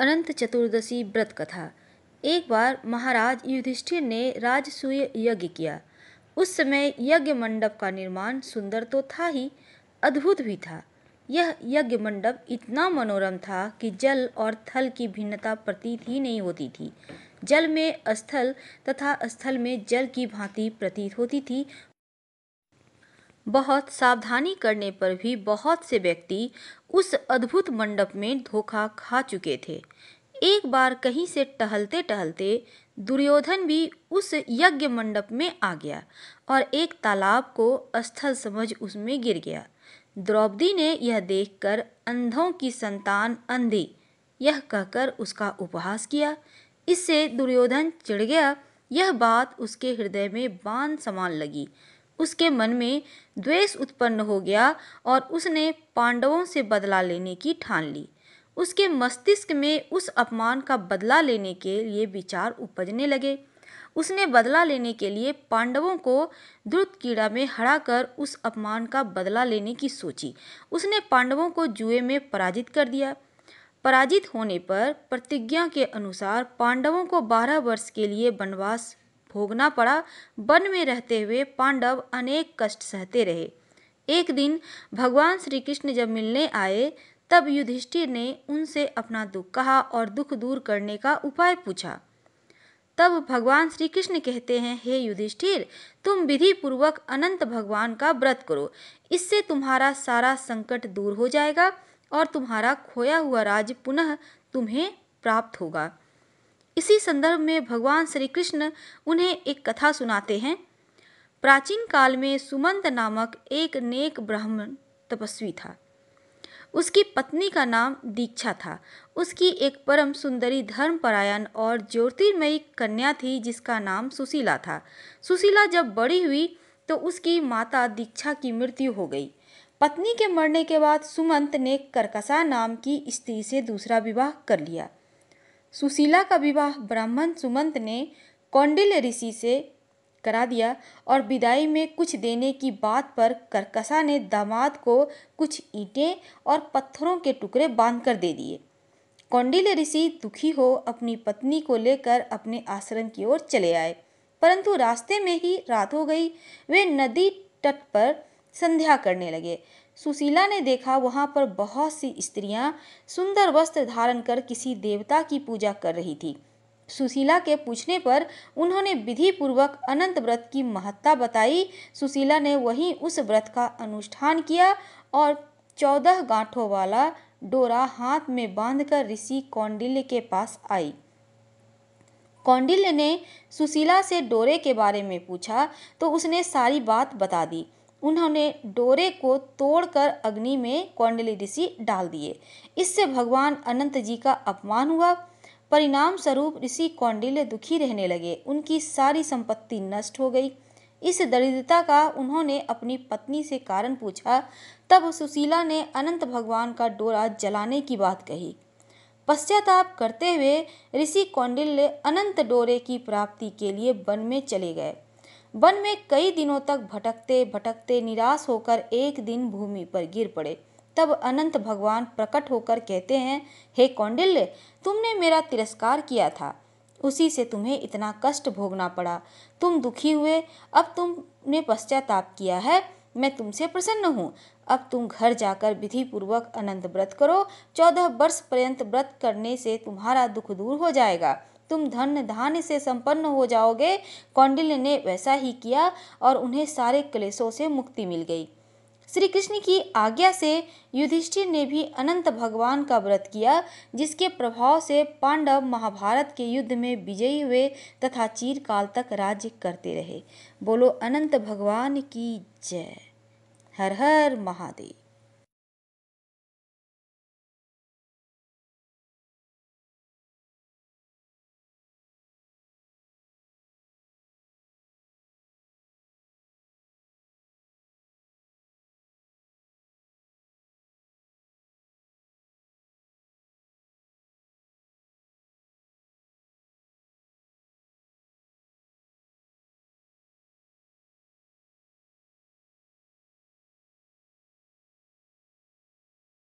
अनंत चतुर्दशी व्रत कथा एक बार महाराज युधिष्ठिर ने राजसूय यज्ञ किया उस समय यज्ञ मंडप का निर्माण सुंदर तो था ही अद्भुत भी था यह यज्ञ मंडप इतना मनोरम था कि जल और थल की भिन्नता प्रतीत ही नहीं होती थी जल में स्थल तथा स्थल में जल की भांति प्रतीत होती थी बहुत सावधानी करने पर भी बहुत से व्यक्ति उस अद्भुत मंडप में धोखा खा चुके थे एक बार कहीं से टहलते टहलते दुर्योधन भी उस यज्ञ मंडप में आ गया और एक तालाब को स्थल समझ उसमें गिर गया द्रौपदी ने यह देखकर अंधों की संतान अंधी यह कहकर उसका उपहास किया इससे दुर्योधन चिढ़ गया यह बात उसके हृदय में बांध समान लगी उसके मन में द्वेष उत्पन्न हो गया और उसने पांडवों से बदला लेने की ठान ली उसके मस्तिष्क में उस अपमान का बदला लेने के लिए विचार उपजने लगे उसने बदला लेने के लिए पांडवों को द्रुत कीड़ा में हराकर उस अपमान का बदला लेने की सोची उसने पांडवों को जुए में पराजित कर दिया पराजित होने पर प्रतिज्ञा के अनुसार पांडवों को बारह वर्ष के लिए वनवास भोगना पड़ा वन में रहते हुए पांडव अनेक कष्ट सहते रहे एक दिन भगवान श्री कृष्ण जब मिलने आए तब युधिष्ठिर ने उनसे अपना दुख कहा और दुख दूर करने का उपाय पूछा तब भगवान श्री कृष्ण कहते हैं हे युधिष्ठिर तुम विधि पूर्वक अनंत भगवान का व्रत करो इससे तुम्हारा सारा संकट दूर हो जाएगा और तुम्हारा खोया हुआ राज पुनः तुम्हें प्राप्त होगा इसी संदर्भ में भगवान श्री कृष्ण उन्हें एक कथा सुनाते हैं प्राचीन काल में सुमंत नामक एक नेक ब्राह्मण तपस्वी था उसकी पत्नी का नाम दीक्षा था उसकी एक परम सुंदरी धर्मपरायण और ज्योतिर्मयी कन्या थी जिसका नाम सुशीला था सुशीला जब बड़ी हुई तो उसकी माता दीक्षा की मृत्यु हो गई पत्नी के मरने के बाद सुमंत ने करकसा नाम की स्त्री से दूसरा विवाह कर लिया सुशीला का विवाह ब्राह्मण सुमंत ने कौंडिल्य ऋषि से करा दिया और विदाई में कुछ देने की बात पर करकसा ने दामाद को कुछ ईंटें और पत्थरों के टुकड़े बांध कर दे दिए कौंडिल्य ऋषि दुखी हो अपनी पत्नी को लेकर अपने आश्रम की ओर चले आए परंतु रास्ते में ही रात हो गई वे नदी तट पर संध्या करने लगे सुशीला ने देखा वहाँ पर बहुत सी स्त्रियाँ सुंदर वस्त्र धारण कर किसी देवता की पूजा कर रही थी सुशीला के पूछने पर उन्होंने विधि पूर्वक अनंत व्रत की महत्ता बताई सुशीला ने वहीं उस व्रत का अनुष्ठान किया और चौदह गांठों वाला डोरा हाथ में बांधकर ऋषि कौंडिल्य के पास आई कौंडिल्य ने सुशीला से डोरे के बारे में पूछा तो उसने सारी बात बता दी उन्होंने डोरे को तोड़कर अग्नि में कौंडली ऋषि डाल दिए इससे भगवान अनंत जी का अपमान हुआ परिणाम स्वरूप ऋषि कौंडिल्य दुखी रहने लगे उनकी सारी संपत्ति नष्ट हो गई इस दरिद्रता का उन्होंने अपनी पत्नी से कारण पूछा तब सुशीला ने अनंत भगवान का डोरा जलाने की बात कही पश्चाताप करते हुए ऋषि कौंडिल्य अनंत डोरे की प्राप्ति के लिए वन में चले गए वन में कई दिनों तक भटकते भटकते निराश होकर एक दिन भूमि पर गिर पड़े तब अनंत भगवान प्रकट होकर कहते हैं हे कौंडिल्य तुमने मेरा तिरस्कार किया था उसी से तुम्हें इतना कष्ट भोगना पड़ा तुम दुखी हुए अब तुमने पश्चाताप किया है मैं तुमसे प्रसन्न हूँ अब तुम घर जाकर विधि पूर्वक अनंत व्रत करो चौदह वर्ष पर्यंत व्रत करने से तुम्हारा दुख दूर हो जाएगा तुम धन धान्य से संपन्न हो जाओगे कौंडिल्य ने वैसा ही किया और उन्हें सारे क्लेशों से मुक्ति मिल गई श्री कृष्ण की आज्ञा से युधिष्ठिर ने भी अनंत भगवान का व्रत किया जिसके प्रभाव से पांडव महाभारत के युद्ध में विजयी हुए तथा चीरकाल तक राज्य करते रहे बोलो अनंत भगवान की जय हर हर महादेव